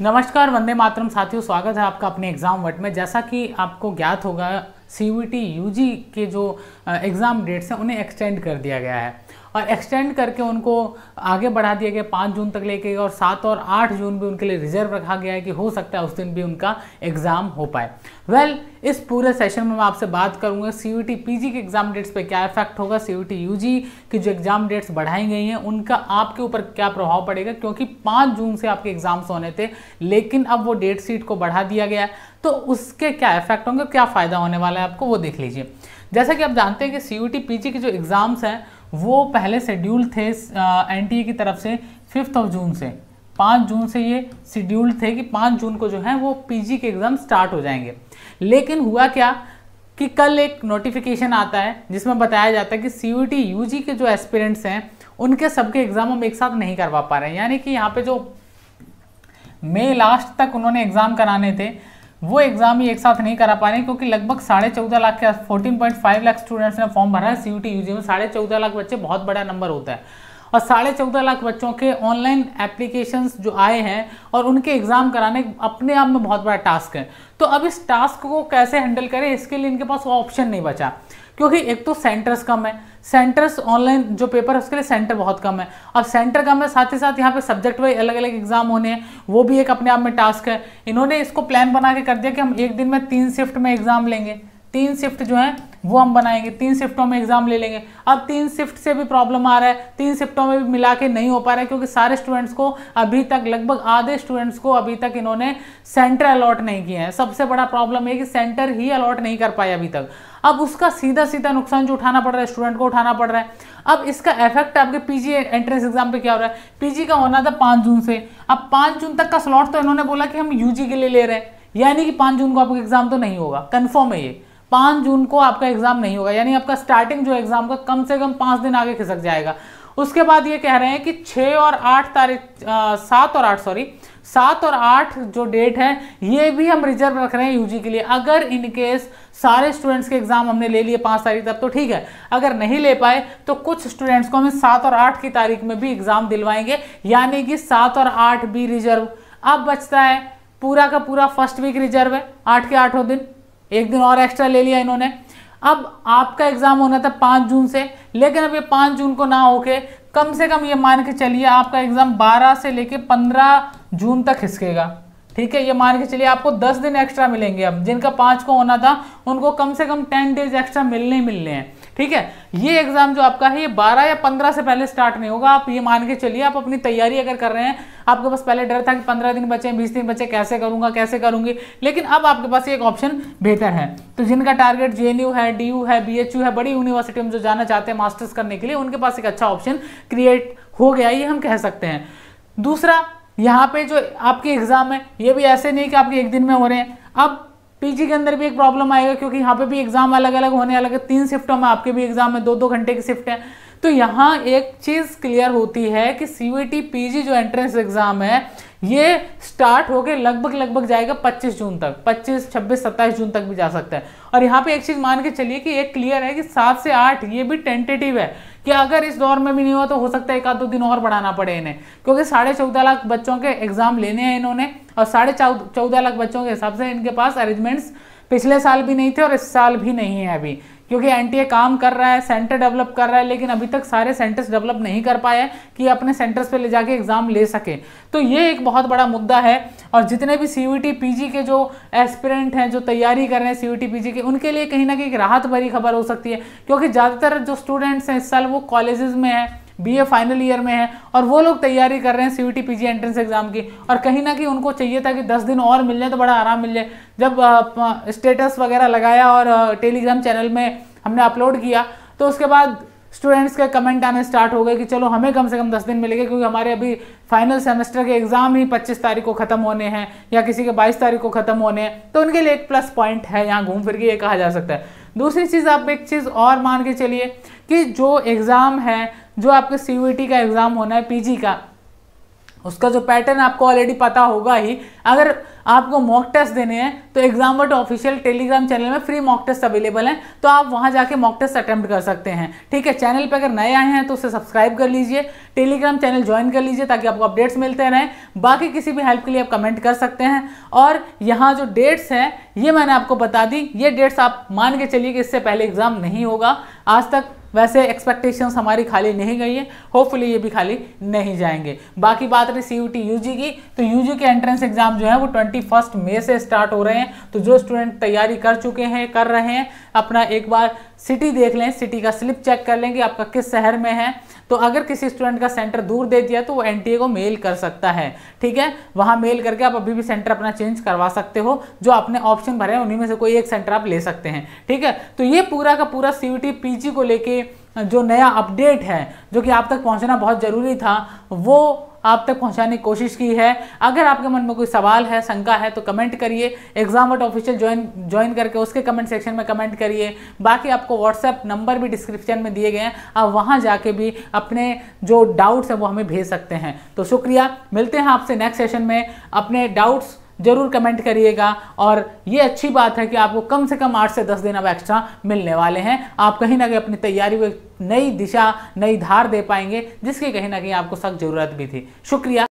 नमस्कार वंदे मातरम साथियों स्वागत है आपका अपने एग्ज़ाम वट में जैसा कि आपको ज्ञात होगा सी यू के जो एग्ज़ाम डेट्स हैं उन्हें एक्सटेंड कर दिया गया है और एक्सटेंड करके उनको आगे बढ़ा दिया गया पाँच जून तक लेके और सात और आठ जून भी उनके लिए रिजर्व रखा गया है कि हो सकता है उस दिन भी उनका एग्ज़ाम हो पाए वेल well, इस पूरे सेशन में मैं आपसे बात करूंगा सी यू टी पी के एग्ज़ाम डेट्स पे क्या इफेक्ट होगा C U T U G की जो एग्ज़ाम डेट्स बढ़ाई गई हैं उनका आपके ऊपर क्या प्रभाव पड़ेगा क्योंकि पाँच जून से आपके एग्ज़ाम्स होने थे लेकिन अब वो डेट सीट को बढ़ा दिया गया है तो उसके क्या इफेक्ट होंगे क्या फ़ायदा होने वाला है आपको वो देख लीजिए जैसा कि आप जानते हैं कि C U T P G के जो एग्ज़ाम्स हैं वो पहले शेड्यूल थे एन की तरफ से फिफ्थ ऑफ जून से पाँच जून से ये शेड्यूल्ड थे कि पाँच जून को जो है वो पीजी के एग्ज़ाम स्टार्ट हो जाएंगे लेकिन हुआ क्या कि कल एक नोटिफिकेशन आता है जिसमें बताया जाता है कि C U T U G के जो एस्पिरेंट्स हैं उनके सबके एग्ज़ाम हम एक साथ नहीं करवा पा रहे हैं यानी कि यहाँ पे जो मई लास्ट तक उन्होंने एग्ज़ाम कराने थे वो एग्जाम ही एक साथ नहीं करा पा रहे हैं क्योंकि लगभग साढ़े चौदह लाख के fourteen point five lakh students ने फॉर्म भरा है सी यू टी में साढ़े चौदह लाख बच्चे बहुत बड़ा नंबर होता है और साढ़े चौदह लाख बच्चों के ऑनलाइन एप्लीकेशंस जो आए हैं और उनके एग्ज़ाम कराने अपने आप में बहुत बड़ा टास्क है तो अब इस टास्क को कैसे हैंडल करें इसके लिए इनके पास ऑप्शन नहीं बचा क्योंकि एक तो सेंटर्स कम है सेंटर्स ऑनलाइन जो पेपर है उसके लिए सेंटर बहुत कम है अब सेंटर कम है साथ ही साथ यहाँ पे सब्जेक्ट वाइज अलग अलग एग्जाम होने हैं वो भी एक अपने आप में टास्क है इन्होंने इसको प्लान बना के कर दिया कि हम एक दिन में तीन शिफ्ट में एग्जाम लेंगे तीन शिफ्ट जो है वो हम बनाएंगे तीन शिफ्टों में एग्जाम ले लेंगे अब तीन शिफ्ट से भी प्रॉब्लम आ रहा है तीन शिफ्टों में भी मिला के नहीं हो पा रहा है क्योंकि सारे स्टूडेंट्स को अभी तक लगभग आधे स्टूडेंट्स को अभी तक इन्होंने सेंटर अलॉट नहीं किए हैं सबसे बड़ा प्रॉब्लम है कि सेंटर ही अलॉट नहीं कर पाए अभी तक अब उसका सीधा सीधा नुकसान जो उठाना पड़ रहा है स्टूडेंट को उठाना पड़ रहा है अब इसका इफेक्ट आपके पीजी एंट्रेंस एग्जाम पे क्या हो रहा है पीजी का होना था पाँच जून से अब पाँच जून तक का स्लॉट तो इन्होंने बोला कि हम यूजी के लिए ले रहे हैं यानी कि पाँच जून को आपका एग्जाम तो नहीं होगा कन्फर्म है ये पाँच जून को आपका एग्जाम नहीं होगा यानी आपका स्टार्टिंग जो एग्जाम का कम से कम पाँच दिन आगे खिसक जाएगा उसके बाद ये कह रहे हैं कि छः और आठ तारीख सात और आठ सॉरी सात और आठ जो डेट है ये भी हम रिजर्व रख रहे हैं यूजी के लिए अगर इन केस सारे स्टूडेंट्स के एग्जाम हमने ले लिए पाँच तारीख तक तो ठीक है अगर नहीं ले पाए तो कुछ स्टूडेंट्स को हमें सात और आठ की तारीख में भी एग्जाम दिलवाएंगे यानी कि सात और आठ भी रिजर्व अब बचता है पूरा का पूरा फर्स्ट वीक रिजर्व है आठ के आठों दिन एक दिन और एक्स्ट्रा ले लिया इन्होंने अब आपका एग्ज़ाम होना था पाँच जून से लेकिन अब ये पाँच जून को ना होके कम से कम ये मान के चलिए आपका एग्ज़ाम बारह से लेके पंद्रह जून तक खिसकेगा ठीक है ये मान के चलिए आपको दस दिन एक्स्ट्रा मिलेंगे अब जिनका पाँच को होना था उनको कम से कम टेन डेज एक्स्ट्रा मिलने ही मिलने हैं ठीक है ये एग्जाम जो आपका है ये 12 या 15 से पहले स्टार्ट नहीं होगा आप ये मान के चलिए आप अपनी तैयारी अगर कर रहे हैं आपके पास पहले डर था कि 15 दिन बचे 20 दिन बचे कैसे करूंगा कैसे करूंगी लेकिन अब आपके पास एक ऑप्शन बेहतर है तो जिनका टारगेट जे है डी है बी है बड़ी यूनिवर्सिटी में जो जाना चाहते हैं मास्टर्स करने के लिए उनके पास एक अच्छा ऑप्शन क्रिएट हो गया ये हम कह सकते हैं दूसरा यहाँ पे जो आपके एग्ज़ाम है ये भी ऐसे नहीं कि आपके एक दिन में हो रहे हैं अब पीजी के अंदर भी एक प्रॉब्लम आएगा क्योंकि यहाँ पे भी एग्जाम अलग अलग होने अलग है तीन शिफ्टों में आपके भी एग्जाम है दो दो घंटे की शिफ्ट है तो यहाँ एक चीज़ क्लियर होती है कि सी पीजी जो एंट्रेंस एग्जाम है ये स्टार्ट होकर लगभग लगभग जाएगा 25 जून तक 25 26 27 जून तक भी जा सकता है और यहाँ पे एक चीज़ मान के चलिए कि एक क्लियर है कि सात से आठ ये भी टेंटेटिव है कि अगर इस दौर में भी नहीं हुआ तो हो सकता है एक आध दो दिन और बढ़ाना पड़े इन्हें क्योंकि साढ़े चौदह लाख बच्चों के एग्जाम लेने हैं इन्होंने और साढ़े चौदह लाख बच्चों के हिसाब से इनके पास अरेंजमेंट्स पिछले साल भी नहीं थे और इस साल भी नहीं है अभी क्योंकि एनटीए काम कर रहा है सेंटर डेवलप कर रहा है लेकिन अभी तक सारे सेंटर्स डेवलप नहीं कर पाए हैं कि अपने सेंटर्स पे ले जाके एग्ज़ाम ले सके तो ये एक बहुत बड़ा मुद्दा है और जितने भी सी पीजी के जो एस्पिरेंट हैं जो तैयारी कर रहे हैं सी पीजी के उनके लिए कहीं ना कहीं राहत भरी खबर हो सकती है क्योंकि ज़्यादातर जो स्टूडेंट्स हैं इस साल वो कॉलेजेस में हैं बीए फाइनल ईयर में है और वो लोग तैयारी कर रहे हैं सीयूटी पीजी एंट्रेंस एग्जाम की और कहीं ना कहीं उनको चाहिए था कि दस दिन और मिल जाए तो बड़ा आराम मिल जाए जब स्टेटस वगैरह लगाया और टेलीग्राम चैनल में हमने अपलोड किया तो उसके बाद स्टूडेंट्स के कमेंट आने स्टार्ट हो गए कि चलो हमें कम से कम दस दिन मिलेंगे क्योंकि हमारे अभी फाइनल सेमेस्टर के एग्ज़ाम ही पच्चीस तारीख को ख़त्म होने हैं या किसी के बाईस तारीख को ख़त्म होने हैं तो उनके लिए एक प्लस पॉइंट है यहाँ घूम फिर के ये कहा जा सकता है दूसरी चीज़ आप एक चीज़ और मान के चलिए कि जो एग्ज़ाम है जो आपके सी e का एग्ज़ाम होना है पी का उसका जो पैटर्न आपको ऑलरेडी पता होगा ही अगर आपको मॉक टेस्ट देने हैं तो एग्जाम वर्ट ऑफिशियल टेलीग्राम चैनल में फ्री मॉक टेस्ट अवेलेबल हैं तो आप वहां जाके मॉक टेस्ट अटैम्प्ट कर सकते हैं ठीक है चैनल पर अगर नए आए हैं तो उसे सब्सक्राइब कर लीजिए टेलीग्राम चैनल ज्वाइन कर लीजिए ताकि आपको अपडेट्स मिलते रहें बाकी किसी भी हेल्प के लिए आप कमेंट कर सकते हैं और यहाँ जो डेट्स हैं ये मैंने आपको बता दी ये डेट्स आप मान के चलिए कि इससे पहले एग्जाम नहीं होगा आज तक वैसे एक्सपेक्टेशंस हमारी खाली नहीं गई है होपफुली ये भी खाली नहीं जाएंगे बाकी बात रही सी यू टी की तो यू के एंट्रेंस एग्जाम जो है वो ट्वेंटी फर्स्ट मे से स्टार्ट हो रहे हैं तो जो स्टूडेंट तैयारी कर चुके हैं कर रहे हैं अपना एक बार सिटी देख लें सिटी का स्लिप चेक कर लें कि आपका किस शहर में है तो अगर किसी स्टूडेंट का सेंटर दूर दे दिया तो वो एन को मेल कर सकता है ठीक है वहाँ मेल करके आप अभी भी सेंटर अपना चेंज करवा सकते हो जो आपने ऑप्शन भरे हैं उन्हीं में से कोई एक सेंटर आप ले सकते हैं ठीक है तो ये पूरा का पूरा सी यू को लेके जो नया अपडेट है जो कि आप तक पहुंचना बहुत ज़रूरी था वो आप तक पहुंचाने की कोशिश की है अगर आपके मन में कोई सवाल है शंका है तो कमेंट करिए exam what official join join करके उसके कमेंट सेक्शन में कमेंट करिए बाकी आपको व्हाट्सएप नंबर भी डिस्क्रिप्शन में दिए गए हैं आप वहाँ जाके भी अपने जो डाउट्स हैं वो हमें भेज सकते हैं तो शुक्रिया मिलते हैं आपसे नेक्स्ट सेशन में अपने डाउट्स ज़रूर कमेंट करिएगा और ये अच्छी बात है कि आपको कम से कम आठ से दस दिन अब एक्स्ट्रा मिलने वाले हैं आप कहीं ना कहीं अपनी तैयारी को नई दिशा नई धार दे पाएंगे जिसकी कहीं ना कहीं आपको सख्त ज़रूरत भी थी शुक्रिया